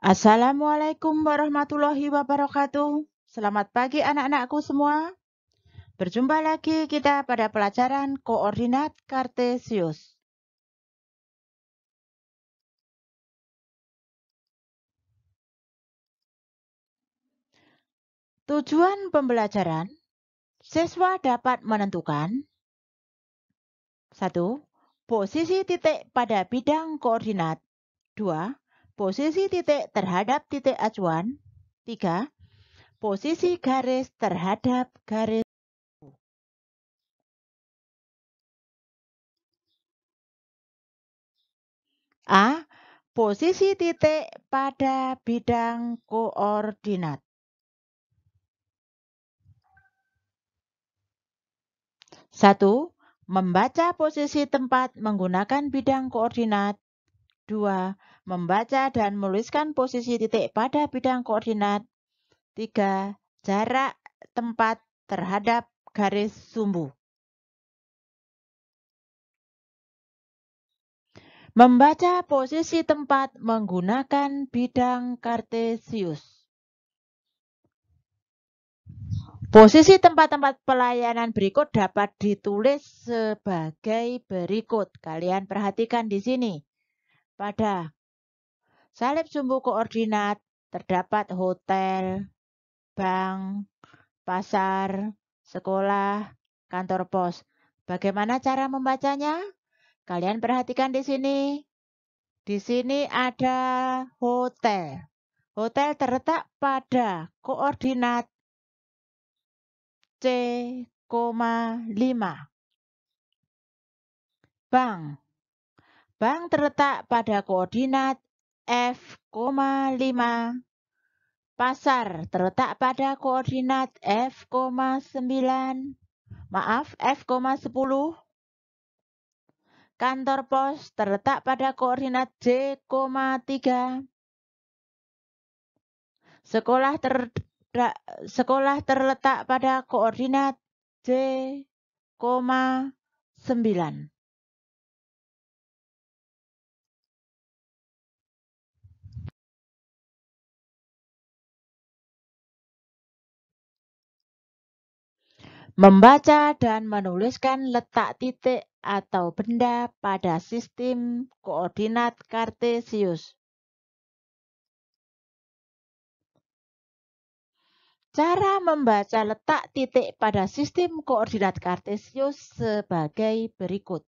Assalamualaikum warahmatullahi wabarakatuh. Selamat pagi anak-anakku semua. Berjumpa lagi kita pada pelajaran koordinat kartesius. Tujuan pembelajaran, siswa dapat menentukan 1. Posisi titik pada bidang koordinat 2 Posisi titik terhadap titik acuan. tiga Posisi garis terhadap garis. A. Posisi titik pada bidang koordinat. Satu, membaca posisi tempat menggunakan bidang koordinat. Dua, membaca dan menuliskan posisi titik pada bidang koordinat. 3. Jarak tempat terhadap garis sumbu. Membaca posisi tempat menggunakan bidang kartesius. Posisi tempat-tempat pelayanan berikut dapat ditulis sebagai berikut. Kalian perhatikan di sini. Pada Salib sumbu koordinat terdapat hotel, bank, pasar, sekolah, kantor pos. Bagaimana cara membacanya? Kalian perhatikan di sini. Di sini ada hotel. Hotel terletak pada koordinat C, 5. Bank. Bank terletak pada koordinat F,5. Pasar terletak pada koordinat F,9. Maaf, F,10. Kantor pos terletak pada koordinat J,3. Sekolah, ter, sekolah terletak pada koordinat J, 9. Membaca dan menuliskan letak titik atau benda pada sistem koordinat kartesius. Cara membaca letak titik pada sistem koordinat kartesius sebagai berikut.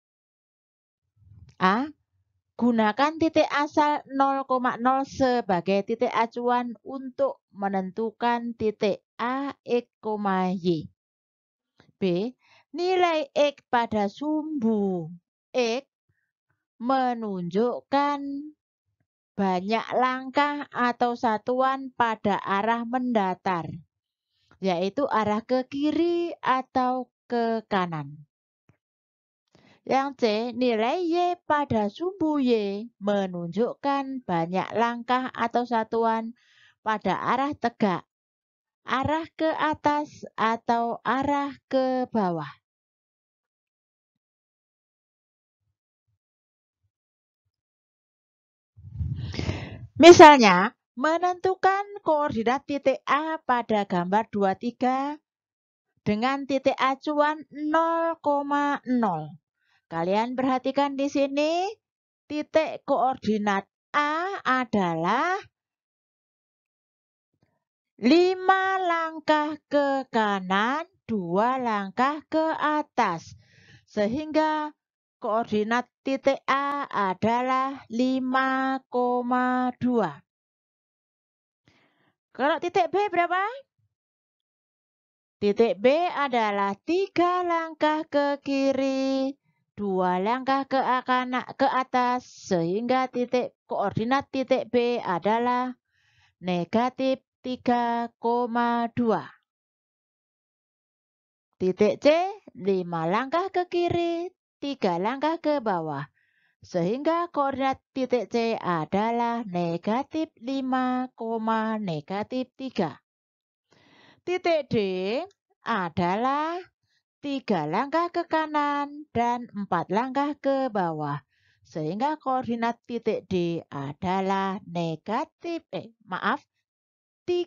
A. Gunakan titik asal 0,0 sebagai titik acuan untuk menentukan titik A, X, e Y. B, nilai X pada sumbu X menunjukkan banyak langkah atau satuan pada arah mendatar, yaitu arah ke kiri atau ke kanan. Yang C, nilai Y pada sumbu Y menunjukkan banyak langkah atau satuan pada arah tegak, arah ke atas atau arah ke bawah. Misalnya, menentukan koordinat titik A pada gambar 23 dengan titik acuan 0,0. Kalian perhatikan di sini, titik koordinat A adalah Lima langkah ke kanan, dua langkah ke atas. Sehingga koordinat titik A adalah 5,2. Kalau titik B berapa? Titik B adalah tiga langkah ke kiri, dua langkah ke, ke atas, sehingga titik koordinat titik B adalah negatif 3,2. Titik C, 5 langkah ke kiri, 3 langkah ke bawah. Sehingga koordinat titik C adalah negatif 5, negatif 3. Titik D adalah 3 langkah ke kanan dan 4 langkah ke bawah. Sehingga koordinat titik D adalah negatif, eh maaf, 3,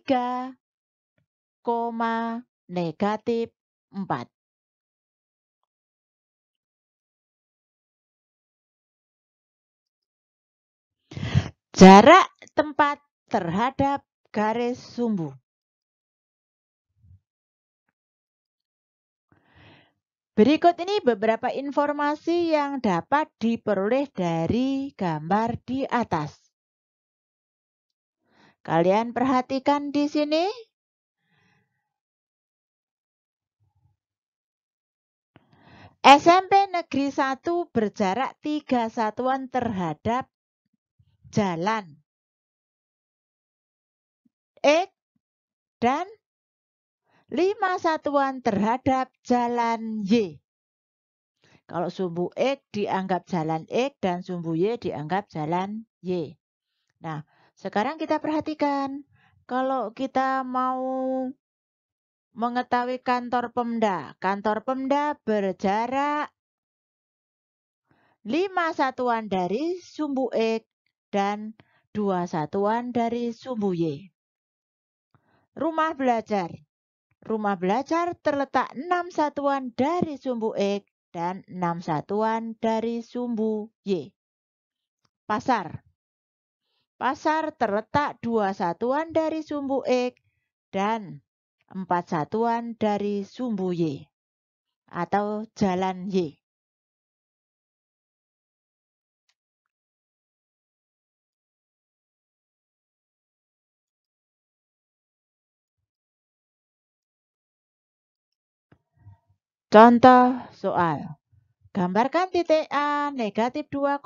negatif 4. Jarak tempat terhadap garis sumbu. Berikut ini beberapa informasi yang dapat diperoleh dari gambar di atas. Kalian perhatikan di sini. SMP Negeri 1 berjarak tiga satuan terhadap jalan X dan lima satuan terhadap jalan Y. Kalau sumbu X dianggap jalan X dan sumbu Y dianggap jalan Y. Nah, sekarang kita perhatikan, kalau kita mau mengetahui kantor Pemda, kantor Pemda berjarak 5 satuan dari sumbu X e dan 2 satuan dari sumbu Y. Rumah belajar. Rumah belajar terletak 6 satuan dari sumbu X e dan 6 satuan dari sumbu Y. Pasar. Pasar terletak dua satuan dari sumbu X dan empat satuan dari sumbu Y atau jalan Y. Contoh soal. Gambarkan titik A negatif 2,1,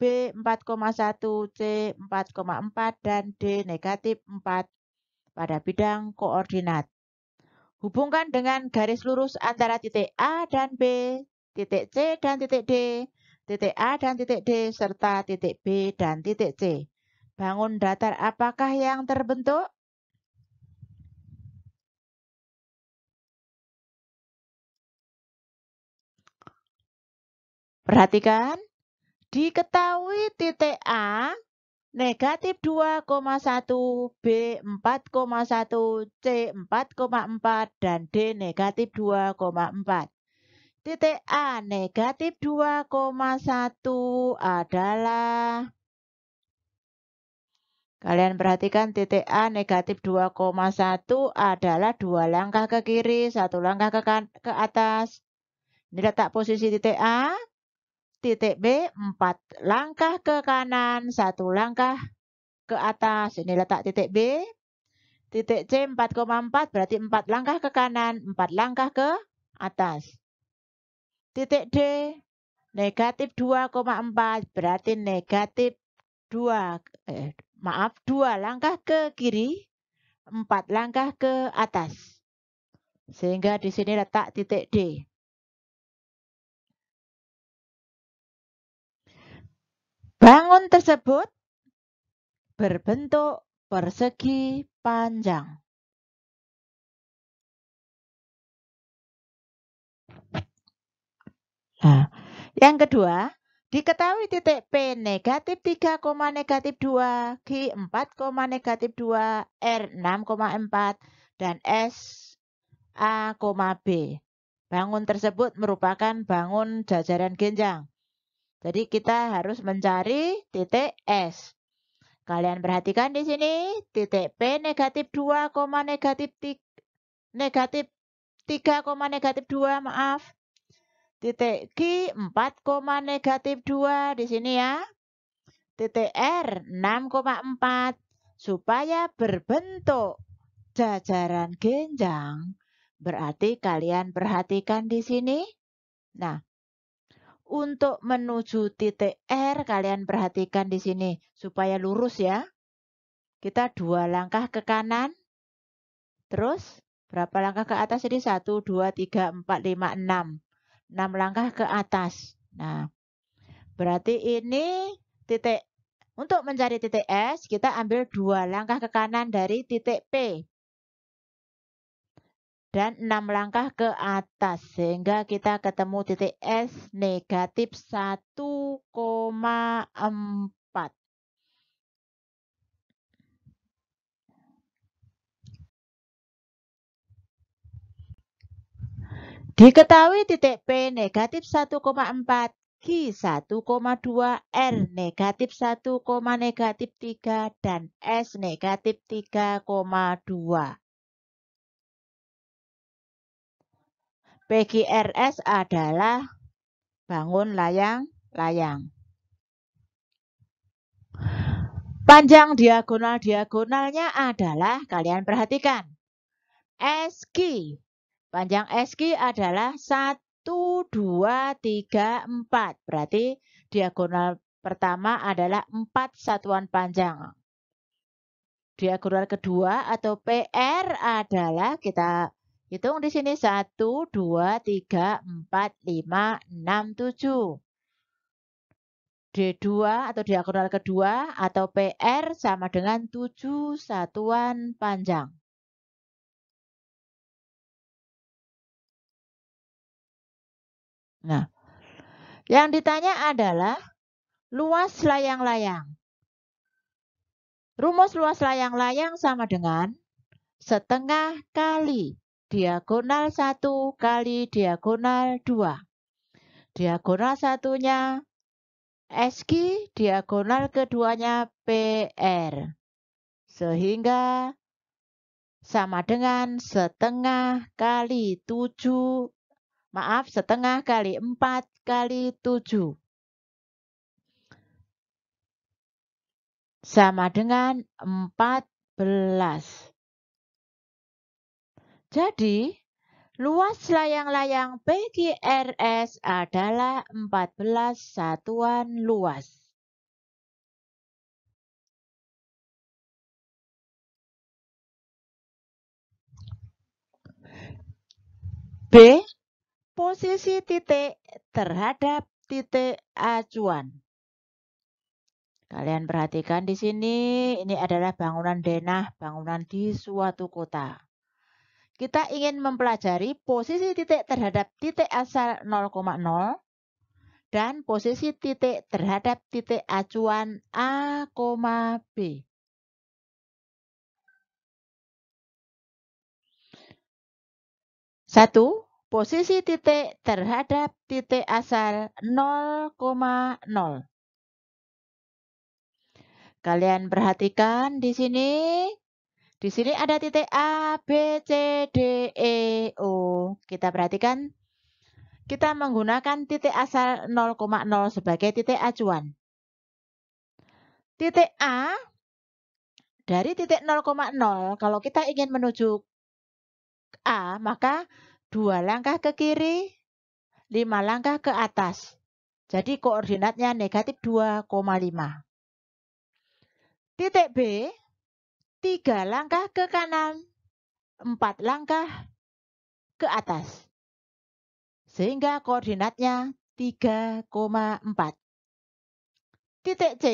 B 4,1, C 4,4, dan D negatif 4 pada bidang koordinat. Hubungkan dengan garis lurus antara titik A dan B, titik C dan titik D, titik A dan titik D, serta titik B dan titik C. Bangun datar apakah yang terbentuk? Perhatikan, diketahui titik A negatif 2,1, B 4,1, C 4,4, dan D negatif 2,4. Titik A negatif 2,1 adalah Kalian perhatikan titik A negatif 2,1 adalah dua langkah ke kiri, satu langkah ke, kan-, ke atas. Ini letak posisi titik A titik B, 4 langkah ke kanan, satu langkah ke atas. Ini letak titik B. Titik C 4,4 berarti 4 langkah ke kanan, 4 langkah ke atas. Titik D negatif 2,4 berarti negatif 2, eh, maaf, 2 langkah ke kiri, 4 langkah ke atas. Sehingga di sini letak titik D. Bangun tersebut berbentuk persegi panjang. Nah, yang kedua, diketahui titik P negatif 3, negatif 2, G 4, negatif 2, R 6,4, dan S A, B. Bangun tersebut merupakan bangun jajaran genjang. Jadi kita harus mencari titik S. Kalian perhatikan di sini, titik P negatif 2, negatif 3, negatif 3, negatif 2, maaf. Titik Q 4, negatif 2 di sini ya. Titik R 6,4. Supaya berbentuk jajaran genjang, berarti kalian perhatikan di sini. Nah, untuk menuju titik R, kalian perhatikan di sini supaya lurus ya. Kita dua langkah ke kanan. Terus, berapa langkah ke atas? Jadi satu, dua, tiga, empat, lima, enam, enam langkah ke atas. Nah, berarti ini titik, untuk mencari titik S, kita ambil dua langkah ke kanan dari titik P dan 6 langkah ke atas sehingga kita ketemu titik S negatif 1,4. Diketahui titik P negatif 1,4, Q 1,2, R negatif 1, negatif 3, dan S negatif 3,2. PGRS adalah bangun layang-layang. Panjang diagonal-diagonalnya adalah, kalian perhatikan, SG. Panjang SG adalah 1, 2, 3, 4. Berarti diagonal pertama adalah 4 satuan panjang. Diagonal kedua atau PR adalah, kita Hitung di sini 1, 2, 3, 4, 5, 6, 7. D2 atau diagonal kedua atau PR sama dengan 7 satuan panjang. Nah, yang ditanya adalah luas layang-layang. Rumus luas layang-layang sama dengan setengah kali diagonal 1 kali diagonal 2. Diagonal satunya SQ, diagonal keduanya PR. Sehingga sama dengan setengah kali 7, maaf, setengah kali 4 kali 7. Sama dengan 14. Jadi, luas layang-layang PGRS adalah 14 satuan luas. B. Posisi titik terhadap titik acuan. Kalian perhatikan di sini, ini adalah bangunan denah, bangunan di suatu kota kita ingin mempelajari posisi titik terhadap titik asal 0,0 dan posisi titik terhadap titik acuan A, B. Satu, posisi titik terhadap titik asal 0,0. Kalian perhatikan di sini di sini ada titik A, B, C, D, E, O. Kita perhatikan. Kita menggunakan titik asal 0,0 sebagai titik acuan. Titik A dari titik 0,0 kalau kita ingin menuju A maka dua langkah ke kiri, lima langkah ke atas. Jadi koordinatnya negatif 2,5. Titik B tiga langkah ke kanan, empat langkah ke atas. Sehingga koordinatnya 3,4. Titik C,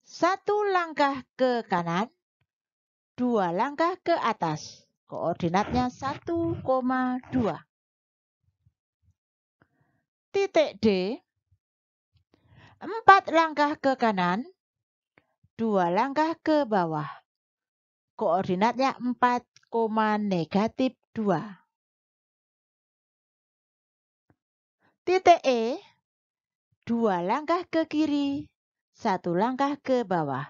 satu langkah ke kanan, dua langkah ke atas. Koordinatnya 1,2. Titik D, empat langkah ke kanan, dua langkah ke bawah. Koordinatnya 4, negatif 2. Titik E, dua langkah ke kiri, satu langkah ke bawah.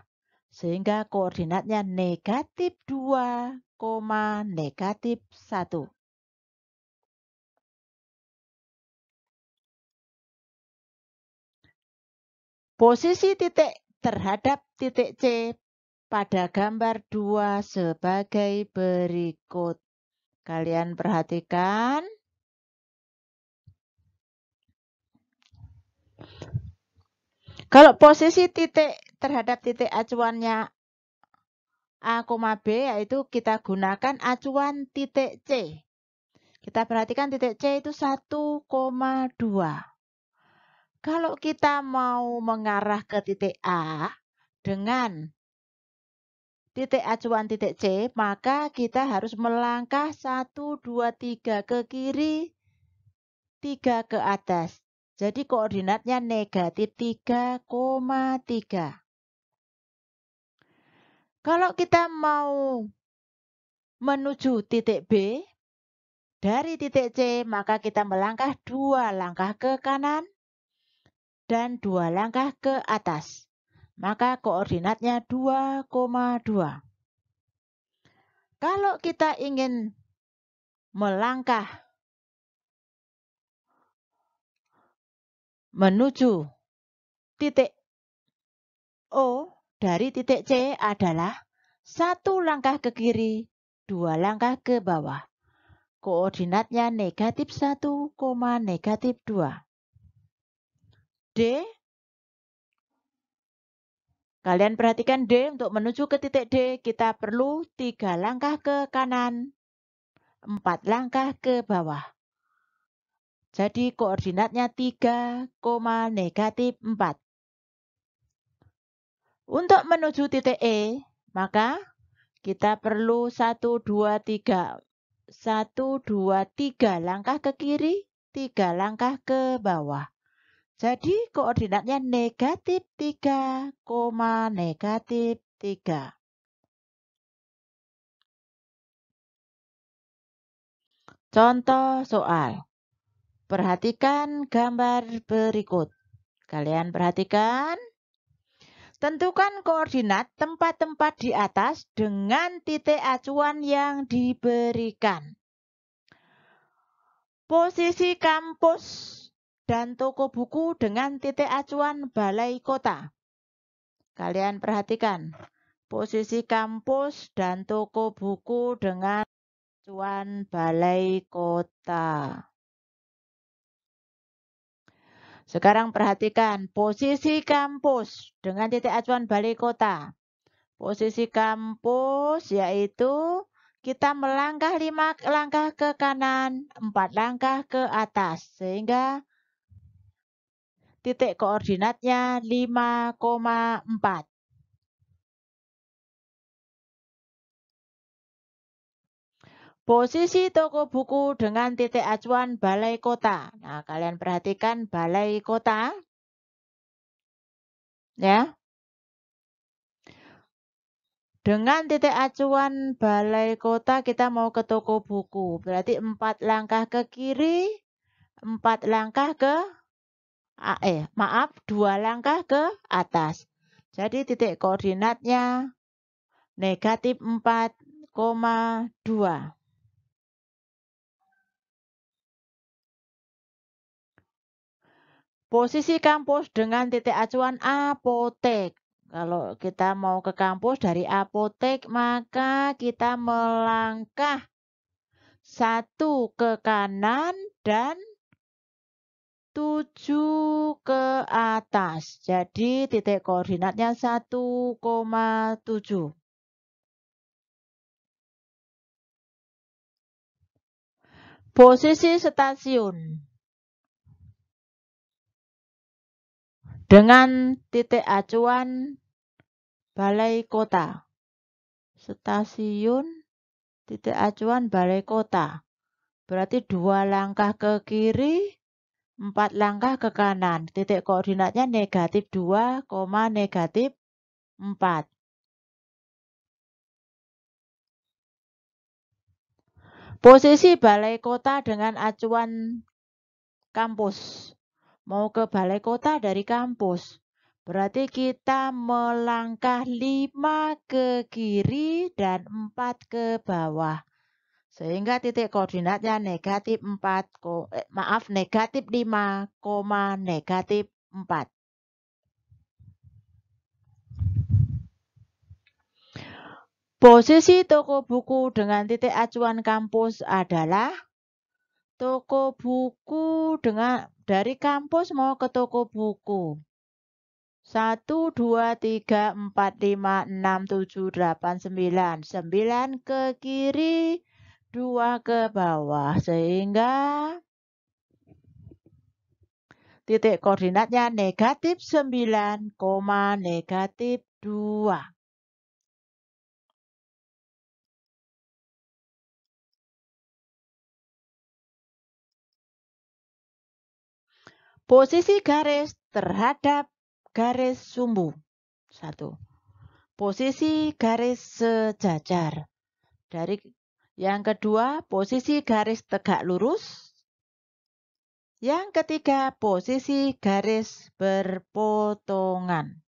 Sehingga koordinatnya negatif 2, negatif 1. Posisi titik terhadap titik C pada gambar 2 sebagai berikut. Kalian perhatikan. Kalau posisi titik terhadap titik acuannya A, B yaitu kita gunakan acuan titik C. Kita perhatikan titik C itu 1,2. Kalau kita mau mengarah ke titik A, dengan titik acuan titik C, maka kita harus melangkah 1, 2, 3 ke kiri, 3 ke atas. Jadi koordinatnya negatif 3,3. Kalau kita mau menuju titik B, dari titik C maka kita melangkah 2 langkah ke kanan dan 2 langkah ke atas. Maka koordinatnya 2,2. Kalau kita ingin melangkah menuju titik O dari titik C adalah satu langkah ke kiri, dua langkah ke bawah. Koordinatnya negatif 1, negatif 2. D Kalian perhatikan D, untuk menuju ke titik D, kita perlu tiga langkah ke kanan, empat langkah ke bawah. Jadi koordinatnya 3, negatif 4. Untuk menuju titik E, maka kita perlu 1, 2, 3. 1, 2, 3 langkah ke kiri, 3 langkah ke bawah. Jadi koordinatnya negatif 3, koma negatif 3. Contoh soal. Perhatikan gambar berikut. Kalian perhatikan. Tentukan koordinat tempat-tempat di atas dengan titik acuan yang diberikan. Posisi kampus dan toko buku dengan titik acuan balai kota. Kalian perhatikan, posisi kampus dan toko buku dengan acuan balai kota. Sekarang perhatikan posisi kampus dengan titik acuan balai kota. Posisi kampus yaitu kita melangkah lima langkah ke kanan, empat langkah ke atas. Sehingga titik koordinatnya 5,4. Posisi toko buku dengan titik acuan balai kota. Nah, kalian perhatikan balai kota. Ya. Dengan titik acuan balai kota kita mau ke toko buku. Berarti empat langkah ke kiri, empat langkah ke eh maaf dua langkah ke atas. Jadi titik koordinatnya negatif 4,2. Posisi kampus dengan titik acuan apotek. Kalau kita mau ke kampus dari apotek, maka kita melangkah satu ke kanan dan 7 ke atas. Jadi titik koordinatnya 1,7. Posisi stasiun. Dengan titik acuan Balai Kota. Stasiun titik acuan Balai Kota. Berarti dua langkah ke kiri, 4 langkah ke kanan. Titik koordinatnya negatif 2, negatif 4. Posisi balai kota dengan acuan kampus. Mau ke balai kota dari kampus. Berarti kita melangkah 5 ke kiri dan 4 ke bawah. Sehingga titik koordinatnya negatif 4, ko, eh, maaf, negatif 5, koma negatif 4. Posisi toko buku dengan titik acuan kampus adalah toko buku dengan dari kampus mau ke toko buku. 1, 2, 3, 4, 5, 6, 7, 8, 9. 9 ke kiri, 2 ke bawah sehingga titik koordinatnya negatif 9, negatif 2. Posisi garis terhadap garis sumbu. 1. Posisi garis sejajar dari yang kedua, posisi garis tegak lurus. Yang ketiga, posisi garis berpotongan.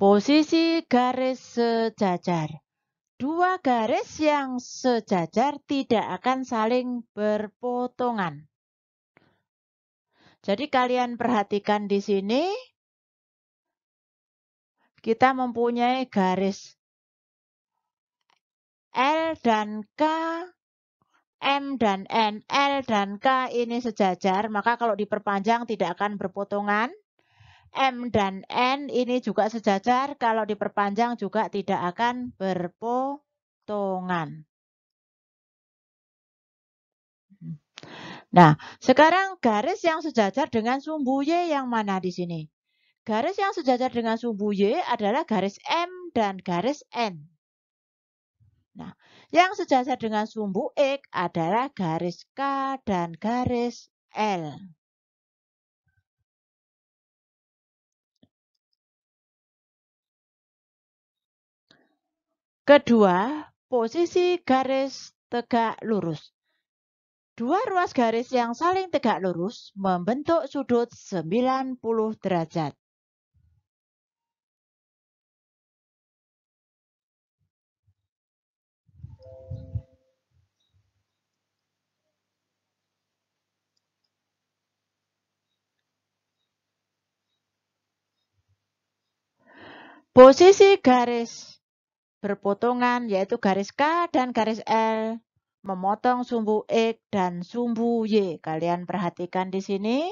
Posisi garis sejajar. Dua garis yang sejajar tidak akan saling berpotongan. Jadi kalian perhatikan di sini, kita mempunyai garis L dan K, M dan N, L dan K ini sejajar, maka kalau diperpanjang tidak akan berpotongan. M dan N ini juga sejajar, kalau diperpanjang juga tidak akan berpotongan. Hmm. Nah, sekarang garis yang sejajar dengan sumbu Y yang mana di sini? Garis yang sejajar dengan sumbu Y adalah garis M dan garis N. Nah, yang sejajar dengan sumbu X adalah garis K dan garis L. Kedua, posisi garis tegak lurus. Dua ruas garis yang saling tegak lurus membentuk sudut 90 derajat. Posisi garis berpotongan yaitu garis K dan garis L memotong sumbu X dan sumbu Y. Kalian perhatikan di sini.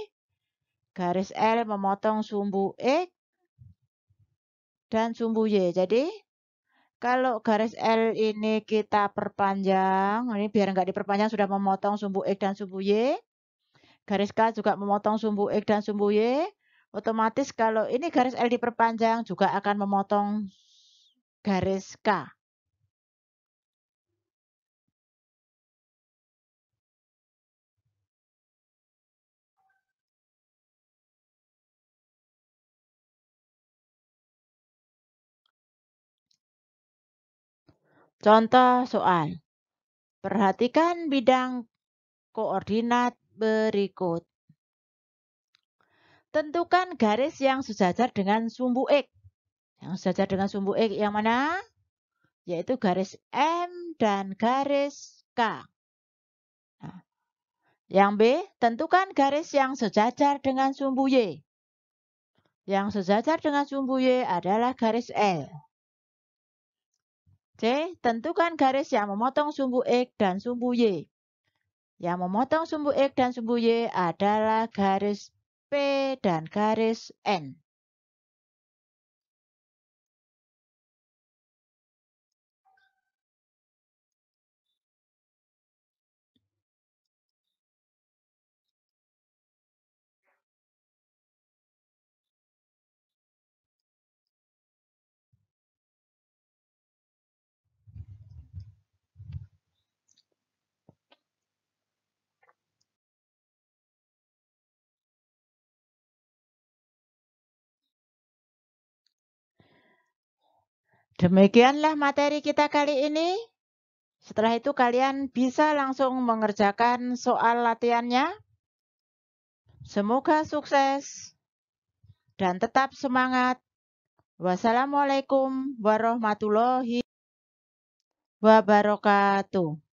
Garis L memotong sumbu X dan sumbu Y. Jadi kalau garis L ini kita perpanjang, ini biar nggak diperpanjang sudah memotong sumbu X dan sumbu Y. Garis K juga memotong sumbu X dan sumbu Y. Otomatis kalau ini garis L diperpanjang juga akan memotong garis K. Contoh soal. Perhatikan bidang koordinat berikut. Tentukan garis yang sejajar dengan sumbu X. Yang sejajar dengan sumbu X yang mana? Yaitu garis M dan garis K. Nah, yang B, tentukan garis yang sejajar dengan sumbu Y. Yang sejajar dengan sumbu Y adalah garis L. C. Tentukan garis yang memotong sumbu X dan sumbu Y. Yang memotong sumbu X dan sumbu Y adalah garis P dan garis N. Demikianlah materi kita kali ini. Setelah itu kalian bisa langsung mengerjakan soal latihannya. Semoga sukses dan tetap semangat. Wassalamualaikum warahmatullahi wabarakatuh.